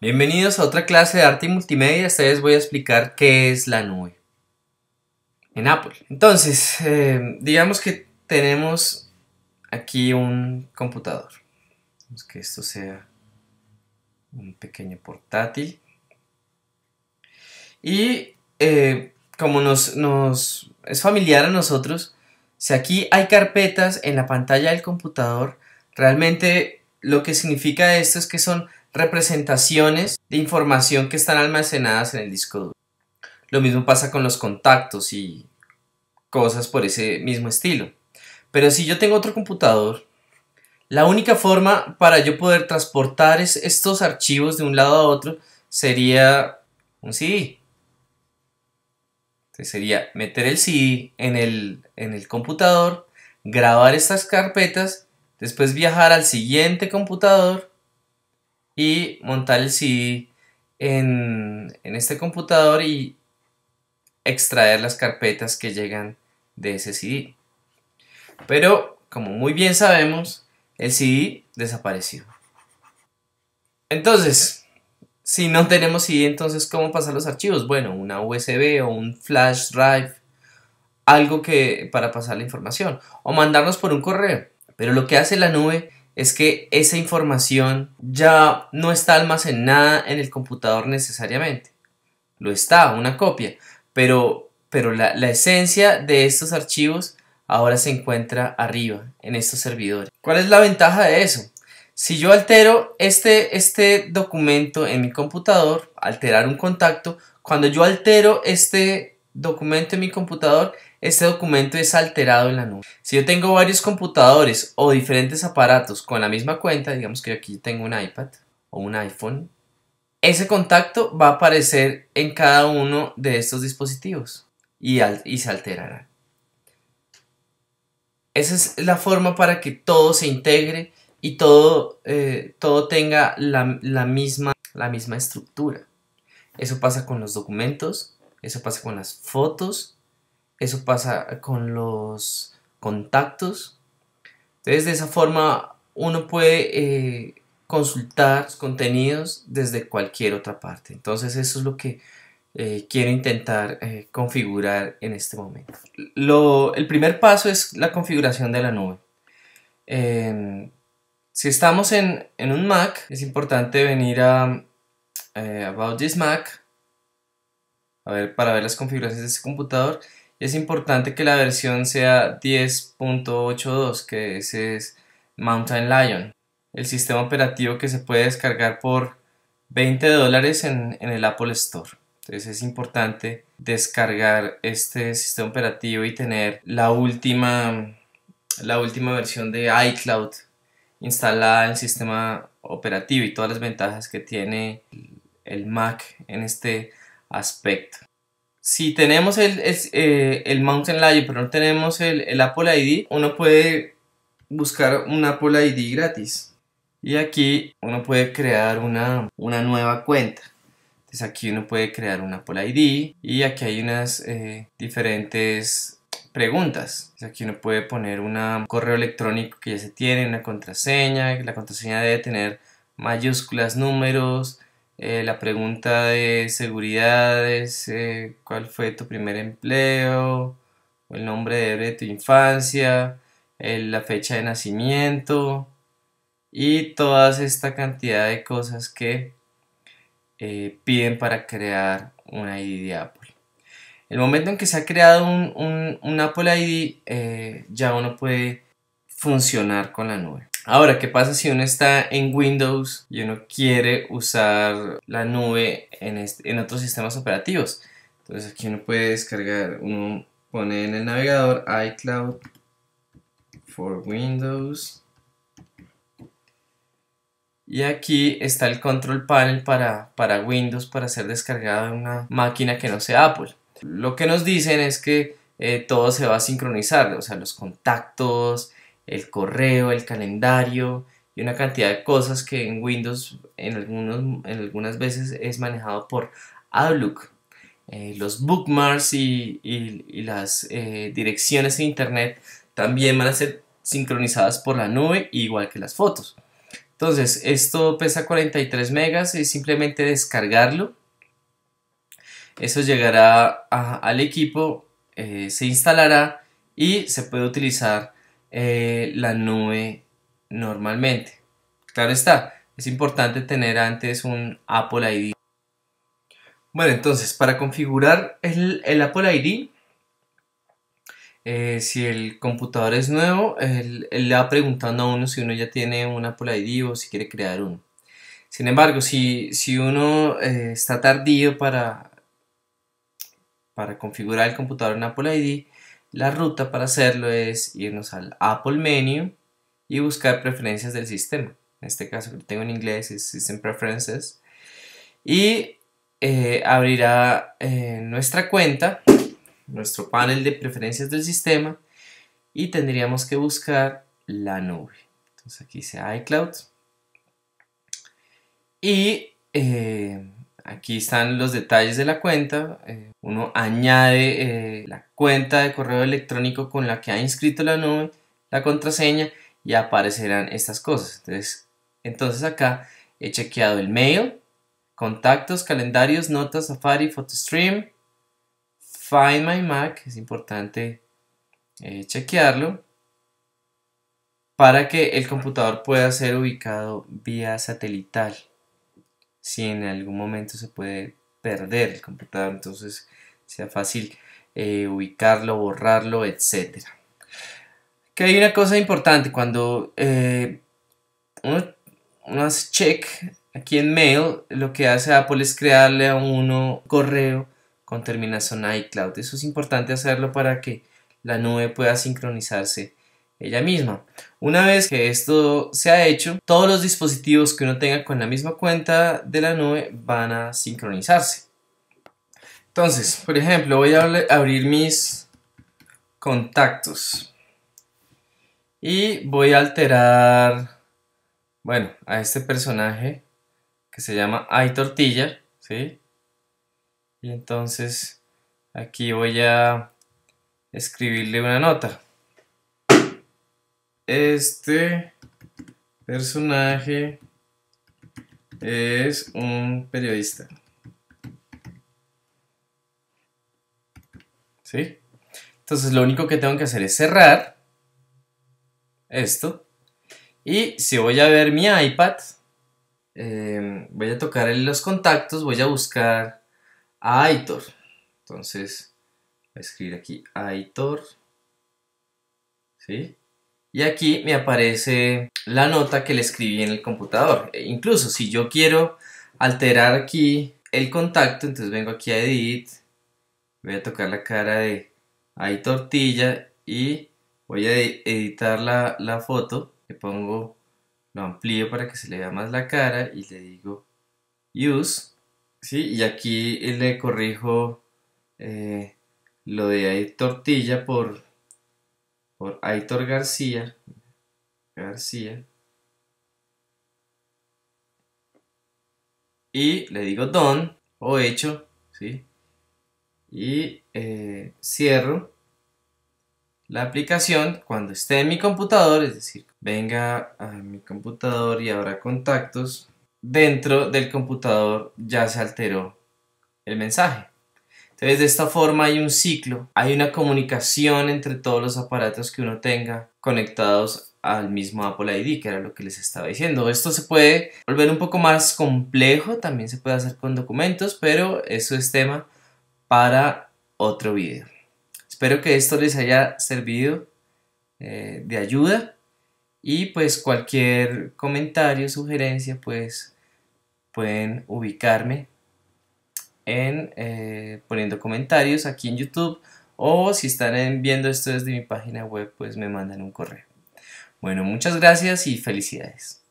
Bienvenidos a otra clase de arte y multimedia. Esta vez voy a explicar qué es la nube en Apple. Entonces, eh, digamos que tenemos aquí un computador. que esto sea un pequeño portátil. Y eh, como nos es familiar a nosotros, si aquí hay carpetas en la pantalla del computador, realmente lo que significa esto es que son representaciones de información que están almacenadas en el disco duro. Lo mismo pasa con los contactos y cosas por ese mismo estilo. Pero si yo tengo otro computador, la única forma para yo poder transportar es estos archivos de un lado a otro sería un CD. sería meter el CD en el, en el computador, grabar estas carpetas, después viajar al siguiente computador y montar el CD en, este computador y extraer las carpetas que llegan de ese CD. Pero, como muy bien sabemos, el CD desapareció. Entonces, si no tenemos CD, entonces, ¿cómo pasar los archivos? Bueno, una USB o un flash drive, algo que para pasar la información, o mandarnos por un correo. Pero lo que hace la nube es que esa información ya no está almacenada en el computador necesariamente. Lo está, una copia, pero, pero la, esencia de estos archivos ahora se encuentra arriba, en estos servidores. ¿Cuál es la ventaja de eso? Si yo altero este, este, documento en mi computador, alterar un contacto, cuando yo altero este documento en mi computador, este documento es alterado en la nube. Si yo tengo varios computadores o diferentes aparatos con la misma cuenta, digamos que aquí tengo un iPad o un iPhone, ese contacto va a aparecer en cada uno de estos dispositivos y, y se alterará. Esa es la forma para que todo se integre y todo, eh, todo tenga la, misma, la misma estructura. Eso pasa con los documentos, eso pasa con las fotos eso pasa con los contactos. Entonces de esa forma uno puede eh, consultar sus contenidos desde cualquier otra parte. Entonces eso es lo que eh, quiero intentar eh, configurar en este momento. el primer paso es la configuración de la nube. Em, si estamos en, un Mac, es importante venir a About This Mac, a ver, para ver las configuraciones de este computador es importante que la versión sea 10.82, que ese es Mountain Lion, el sistema operativo que se puede descargar por 20 dólares en, el Apple Store. Entonces es importante descargar este sistema operativo y tener la última, la última versión de iCloud instalada en el sistema operativo y todas las ventajas que tiene el Mac en este aspecto si tenemos el, eh, el, Mountain Lion pero no tenemos el, el, Apple ID, uno puede buscar un Apple ID gratis. Y aquí uno puede crear una, nueva cuenta. Entonces aquí uno puede crear un Apple ID y aquí hay unas eh, diferentes preguntas. aquí uno puede poner un correo electrónico que ya se tiene, una contraseña. La contraseña debe tener mayúsculas, números, eh, la pregunta de seguridad, eh, cuál fue tu primer empleo, el nombre de tu infancia, eh, la fecha de nacimiento y toda esta cantidad de cosas que piden para crear una ID de Apple. El momento en que se ha creado un Apple ID, ya uno puede funcionar con la nube. Ahora, ¿qué pasa si uno está en Windows y uno quiere usar la nube en, otros sistemas operativos? Entonces aquí uno puede descargar, uno pone en el navegador iCloud for Windows. Y aquí está el control panel para, para Windows para ser descargada en una máquina que no sea Apple. Lo que nos dicen es que eh, todo se va a sincronizar, o sea, los contactos, el correo, el calendario y una cantidad de cosas que en Windows en, algunos, en algunas veces es manejado por Outlook. Eh, los bookmarks y, y, las eh, direcciones en Internet también van a ser sincronizadas por la nube, igual que las fotos. Entonces, esto pesa 43 megas, y simplemente descargarlo. Eso llegará al equipo, eh, se instalará y se puede utilizar eh, la nube normalmente. Claro está, es importante tener antes un Apple ID. Bueno, entonces, para configurar el, Apple ID, eh, si el computador es nuevo, él, le va preguntando a uno si uno ya tiene un Apple ID o si quiere crear uno. Sin embargo, si, si uno eh, está tardío para, para configurar el computador en Apple ID, la ruta para hacerlo es irnos al Apple Menu y buscar preferencias del sistema. En este caso que tengo en inglés System Preferences. Y eh, abrirá eh, nuestra cuenta, nuestro panel de preferencias del sistema y tendríamos que buscar la nube. Entonces aquí dice iCloud. Y eh, Aquí están los detalles de la cuenta. Eh, uno añade eh, la cuenta de correo electrónico con la que ha inscrito la nube, la contraseña y aparecerán estas cosas. Entonces, entonces acá he chequeado el mail, contactos, calendarios, notas, Safari, Stream, Find My Mac, es importante eh, chequearlo para que el computador pueda ser ubicado vía satelital si en algún momento se puede perder el computador, entonces sea fácil eh, ubicarlo, borrarlo, etc. Que hay una cosa importante, cuando eh, uno, hace check aquí en mail, lo que hace Apple es crearle a uno correo con terminación iCloud. Eso es importante hacerlo para que la nube pueda sincronizarse ella misma. Una vez que esto se ha hecho, todos los dispositivos que uno tenga con la misma cuenta de la nube van a sincronizarse. Entonces, por ejemplo, voy a abrir mis contactos y voy a alterar, bueno, a este personaje que se llama hay Tortilla, ¿sí? Y entonces aquí voy a escribirle una nota. Este personaje es un periodista. ¿Sí? Entonces lo único que tengo que hacer es cerrar esto. Y si voy a ver mi iPad, em, voy a tocar en los contactos, voy a buscar a Aitor. Entonces voy a escribir aquí Aitor. ¿Sí? Y aquí me aparece la nota que le escribí en el computador. E incluso si yo quiero alterar aquí el contacto, entonces vengo aquí a Edit, voy a tocar la cara de ahí tortilla y voy a editar la, foto. Le pongo, lo amplío para que se le vea más la cara y le digo Use. ¿sí? Y aquí le corrijo eh, lo de ahí tortilla por por Aitor García. García. Y le digo don o hecho, ¿sí? Y eh, cierro la aplicación cuando esté en mi computador, es decir, venga a mi computador y ahora contactos, dentro del computador ya se alteró el mensaje. Entonces, de esta forma hay un ciclo, hay una comunicación entre todos los aparatos que uno tenga conectados al mismo Apple ID, que era lo que les estaba diciendo. Esto se puede volver un poco más complejo, también se puede hacer con documentos, pero eso es tema para otro video. Espero que esto les haya servido eh, de ayuda y pues cualquier comentario, sugerencia, pues pueden ubicarme eh, poniendo comentarios aquí en YouTube o si están viendo esto desde mi página web, pues me mandan un correo. Bueno, muchas gracias y felicidades.